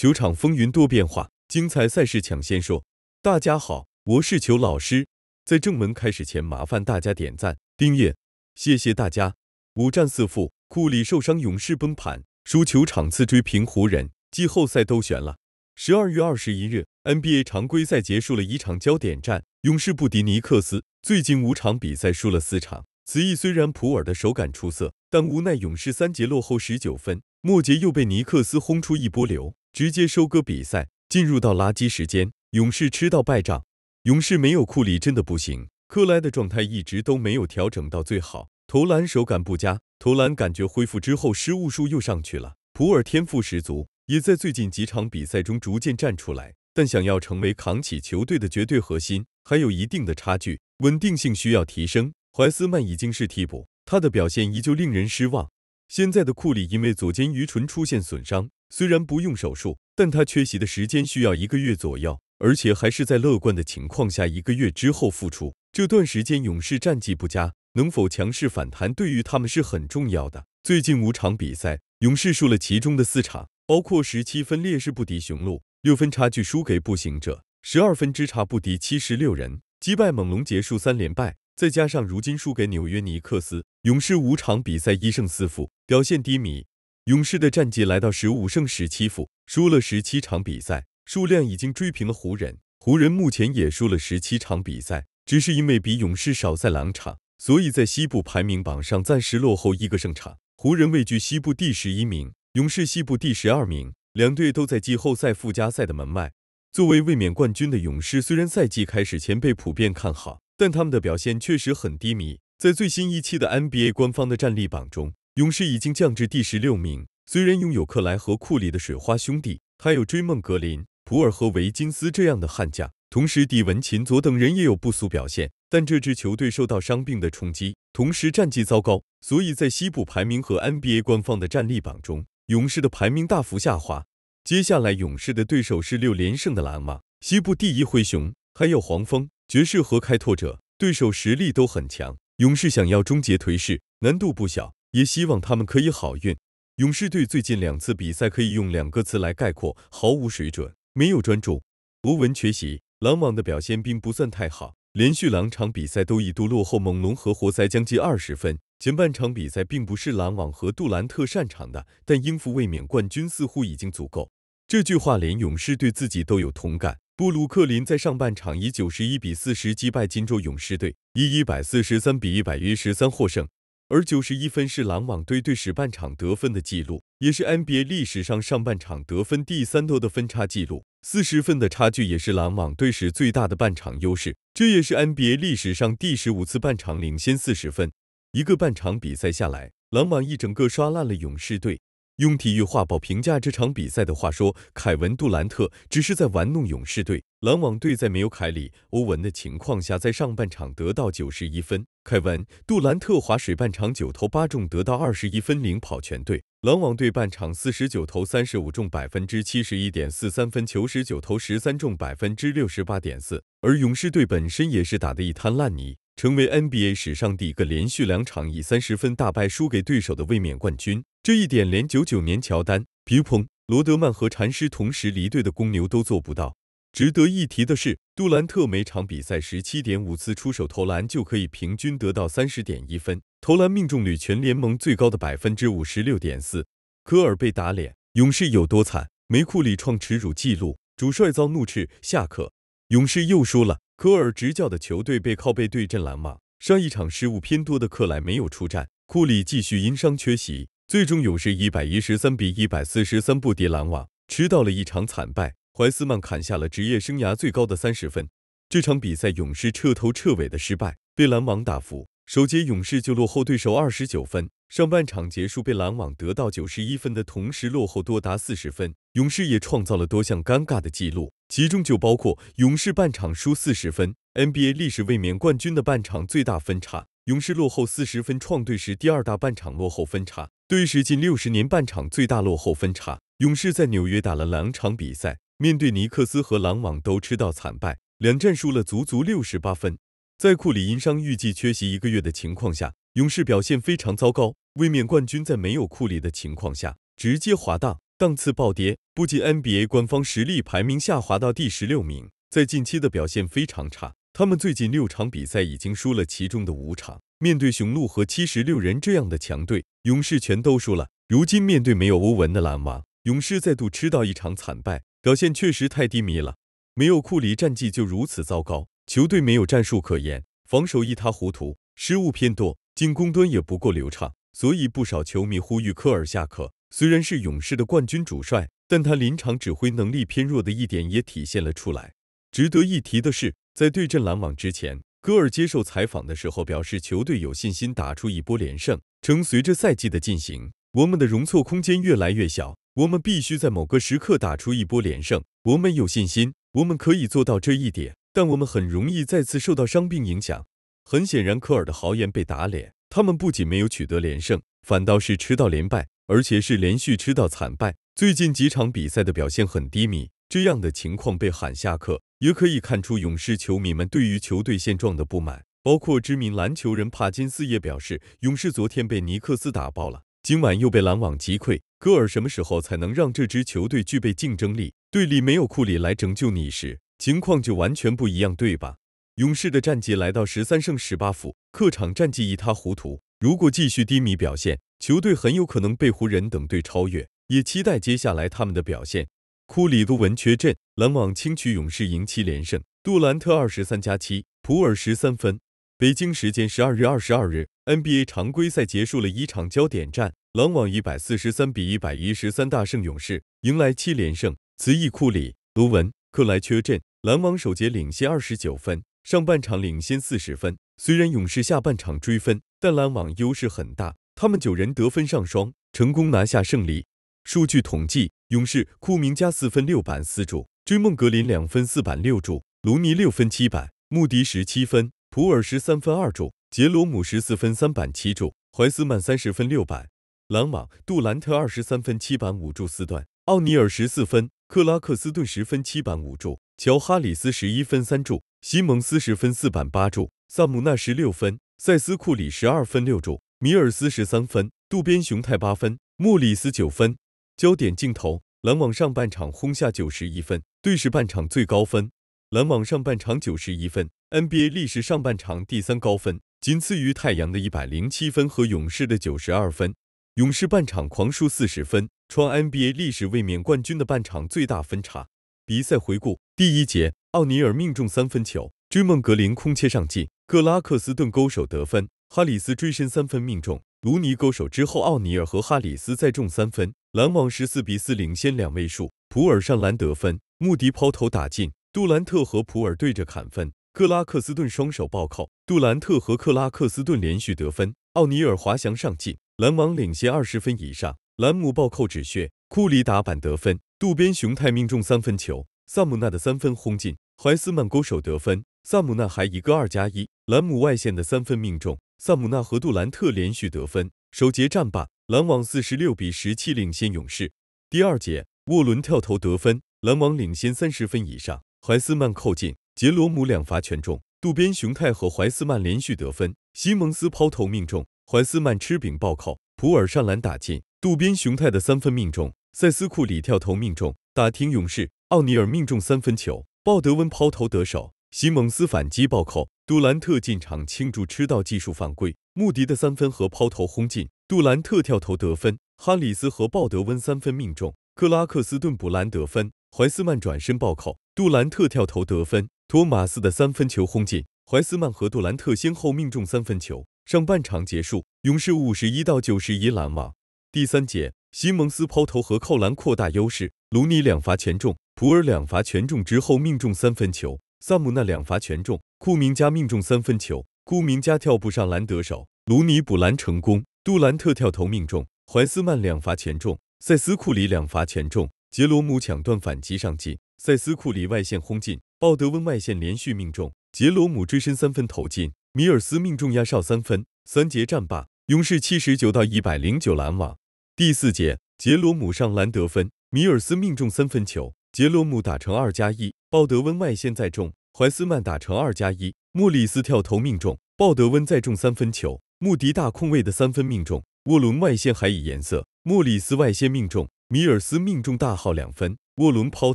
球场风云多变化，精彩赛事抢先说。大家好，我是球老师。在正文开始前，麻烦大家点赞、订阅，谢谢大家。五战四负，库里受伤，勇士崩盘，输球场次追平湖人，季后赛都悬了。十二月二十一日，NBA 常规赛结束了一场焦点战，勇士不敌尼克斯。最近五场比赛输了四场，此役虽然普尔的手感出色，但无奈勇士三节落后十九分，末节又被尼克斯轰出一波流。直接收割比赛，进入到垃圾时间，勇士吃到败仗。勇士没有库里真的不行。克莱的状态一直都没有调整到最好，投篮手感不佳，投篮感觉恢复之后，失误数又上去了。普尔天赋十足，也在最近几场比赛中逐渐站出来，但想要成为扛起球队的绝对核心，还有一定的差距，稳定性需要提升。怀斯曼已经是替补，他的表现依旧令人失望。现在的库里因为左肩盂唇出现损伤。虽然不用手术，但他缺席的时间需要一个月左右，而且还是在乐观的情况下。一个月之后复出，这段时间勇士战绩不佳，能否强势反弹对于他们是很重要的。最近五场比赛，勇士输了其中的四场，包括十七分劣势不敌雄鹿，六分差距输给步行者，十二分之差不敌七十六人，击败猛龙结束三连败，再加上如今输给纽约尼克斯，勇士五场比赛一胜四负，表现低迷。勇士的战绩来到十五胜十七负，输了十七场比赛，数量已经追平了湖人。湖人目前也输了十七场比赛，只是因为比勇士少赛两场，所以在西部排名榜上暂时落后一个胜场。湖人位居西部第十一名，勇士西部第十二名，两队都在季后赛附加赛的门外。作为卫冕冠军的勇士，虽然赛季开始前被普遍看好，但他们的表现确实很低迷。在最新一期的 NBA 官方的战力榜中。勇士已经降至第十六名，虽然拥有克莱和库里的水花兄弟，还有追梦格林、普尔和维金斯这样的悍将，同时蒂文琴佐等人也有不俗表现，但这支球队受到伤病的冲击，同时战绩糟糕，所以在西部排名和 NBA 官方的战力榜中，勇士的排名大幅下滑。接下来，勇士的对手是六连胜的篮网、西部第一灰熊，还有黄蜂、爵士和开拓者，对手实力都很强，勇士想要终结颓势难度不小。也希望他们可以好运。勇士队最近两次比赛可以用两个词来概括：毫无水准，没有专注。欧文缺席，篮网的表现并不算太好，连续两场比赛都一度落后猛龙和活塞将近二十分。前半场比赛并不是篮网和杜兰特擅长的，但应付卫冕冠军似乎已经足够。这句话连勇士对自己都有同感。布鲁克林在上半场以九十一比四十击败金州勇士队，以一百四十三比一百一十三获胜。而九十一分是篮网队对史半场得分的记录，也是 NBA 历史上上半场得分第三多的分差记录。四十分的差距也是篮网队史最大的半场优势，这也是 NBA 历史上第十五次半场领先四十分。一个半场比赛下来，篮网一整个刷烂了勇士队。用体育画报评价这场比赛的话说，凯文杜兰特只是在玩弄勇士队。篮网队在没有凯里、欧文的情况下，在上半场得到九十一分。凯文杜兰特划水半场九投八中得到二十一分，领跑全队。篮网队半场四十九投三十五中，百分之七十一点四三分球十九投十三中，百分之六十八点四。而勇士队本身也是打得一滩烂泥。成为 NBA 史上第一个连续两场以三十分大败输给对手的卫冕冠军，这一点连九九年乔丹、皮蓬、罗德曼和禅师同时离队的公牛都做不到。值得一提的是，杜兰特每场比赛十七点五次出手投篮就可以平均得到三十点一分，投篮命中率全联盟最高的百分之五十六点四。科尔被打脸，勇士有多惨？梅库里创耻辱纪录，主帅遭怒斥下课。勇士又输了。科尔执教的球队背靠背对阵篮网。上一场失误偏多的克莱没有出战，库里继续因伤缺席。最终勇士一百一十三比一百四十三不敌篮网，吃到了一场惨败。怀斯曼砍下了职业生涯最高的三十分。这场比赛勇士彻头彻尾的失败，被篮网打服。首节勇士就落后对手二十九分，上半场结束被篮网得到九十一分的同时落后多达四十分，勇士也创造了多项尴尬的记录，其中就包括勇士半场输四十分，NBA 历史卫冕冠军的半场最大分差，勇士落后四十分创队史第二大半场落后分差，队史近六十年半场最大落后分差。勇士在纽约打了两场比赛，面对尼克斯和篮网都吃到惨败，两战输了足足六十八分。在库里因伤预计缺席一个月的情况下，勇士表现非常糟糕，卫冕冠军在没有库里的情况下直接滑档，档次暴跌，不仅 NBA 官方实力排名下滑到第十六名，在近期的表现非常差，他们最近六场比赛已经输了其中的五场，面对雄鹿和七十六人这样的强队，勇士全都输了。如今面对没有欧文的篮网，勇士再度吃到一场惨败，表现确实太低迷了，没有库里战绩就如此糟糕。球队没有战术可言，防守一塌糊涂，失误偏多，进攻端也不够流畅，所以不少球迷呼吁科尔下课。虽然是勇士的冠军主帅，但他临场指挥能力偏弱的一点也体现了出来。值得一提的是，在对阵篮网之前，戈尔接受采访的时候表示，球队有信心打出一波连胜。称随着赛季的进行，我们的容错空间越来越小，我们必须在某个时刻打出一波连胜。我们有信心，我们可以做到这一点。但我们很容易再次受到伤病影响。很显然，科尔的豪言被打脸。他们不仅没有取得连胜，反倒是吃到连败，而且是连续吃到惨败。最近几场比赛的表现很低迷。这样的情况被喊下课，也可以看出勇士球迷们对于球队现状的不满。包括知名篮球人帕金斯也表示，勇士昨天被尼克斯打爆了，今晚又被篮网击溃。戈尔什么时候才能让这支球队具备竞争力？队里没有库里来拯救你时？情况就完全不一样，对吧？勇士的战绩来到十三胜十八负，客场战绩一塌糊涂。如果继续低迷表现，球队很有可能被湖人等队超越。也期待接下来他们的表现。库里、杜文缺阵，篮网轻取勇士，赢七连胜。杜兰特二十三加七，普尔十三分。北京时间十二月二十二日，NBA 常规赛结束了一场焦点战，篮网一百四十三比一百一十三大胜勇士，迎来七连胜。此义库里、卢文。克莱缺阵，篮网首节领先二十九分，上半场领先四十分。虽然勇士下半场追分，但篮网优势很大。他们九人得分上双，成功拿下胜利。数据统计：勇士库明加四分六板四助，追梦格林两分四板六助，卢尼六分七板，穆迪十七分，普尔十三分二助，杰罗姆十四分三板七助，怀斯曼三十分六板。篮网杜兰特二十三分七板五助四断，奥尼尔十四分。克拉克斯顿十分七板五助，乔哈里斯十一分三助，西蒙斯十分四板八助，萨姆纳十六分，塞斯库里十二分六助，米尔斯十三分，渡边雄太八分，莫里斯九分。焦点镜头：篮网上半场轰下九十一分，队史半场最高分。篮网上半场九十一分，NBA 历史上半场第三高分，仅次于太阳的一百零七分和勇士的九十二分。勇士半场狂输四十分，创 NBA 历史卫冕冠军的半场最大分差。比赛回顾：第一节，奥尼尔命中三分球，追梦格林空切上进，克拉克斯顿勾手得分，哈里斯追身三分命中，卢尼勾手之后，奥尼尔和哈里斯再中三分，篮网十四比四领先两位数。普尔上篮得分，穆迪抛投打进，杜兰特和普尔对着砍分，克拉克斯顿双手暴扣，杜兰特和克拉克斯顿连续得分，奥尼尔滑翔上进。篮网领先二十分以上，兰姆暴扣止血，库里打板得分，渡边雄太命中三分球，萨姆纳的三分轰进，怀斯曼勾手得分，萨姆纳还一个二加一，兰姆外线的三分命中，萨姆纳和杜兰特连续得分，首节战罢，篮网四十六比十七领先勇士。第二节，沃伦跳投得分，篮网领先三十分以上，怀斯曼扣进，杰罗姆两罚全中，渡边雄太和怀斯曼连续得分，西蒙斯抛投命中。怀斯曼吃饼暴扣，普尔上篮打进，渡边雄太的三分命中，塞斯库里跳投命中，打停勇士，奥尼尔命中三分球，鲍德温抛投得手，西蒙斯反击暴扣，杜兰特进场庆祝吃到技术犯规，穆迪的三分和抛投轰进，杜兰特跳投得分，哈里斯和鲍德温三分命中，克拉克斯顿补篮得分，怀斯曼转身暴扣，杜兰特跳投得分，托马斯的三分球轰进，怀斯曼和杜兰特先后命中三分球。上半场结束，勇士五十一到九十一拦网。第三节，西蒙斯抛投和扣篮扩大优势，卢尼两罚全中，普尔两罚全中之后命中三分球，萨姆纳两罚全中，库明加命中三分球，库明加跳步上篮得手，卢尼补篮成功，杜兰特跳投命中，怀斯曼两罚全中，塞斯库里两罚全中，杰罗姆抢断反击上进，塞斯库里外线轰进，鲍德温外线连续命中，杰罗姆追身三分投进。米尔斯命中压哨三分，三节战罢，勇士七十九到一百零九拦网。第四节，杰罗姆上篮得分，米尔斯命中三分球，杰罗姆打成二加一，鲍德温外线再中，怀斯曼打成二加一，莫里斯跳投命中，鲍德温再中三分球，穆迪大空位的三分命中，沃伦外线还以颜色，莫里斯外线命中，米尔斯命中大号两分，沃伦抛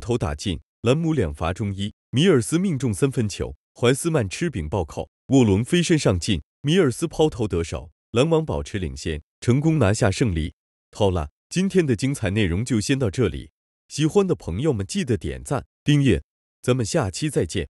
投打进，兰姆两罚中一，米尔斯命中三分球，怀斯曼吃饼暴扣。沃伦飞身上进，米尔斯抛投得手，篮网保持领先，成功拿下胜利。好了，今天的精彩内容就先到这里，喜欢的朋友们记得点赞订阅，咱们下期再见。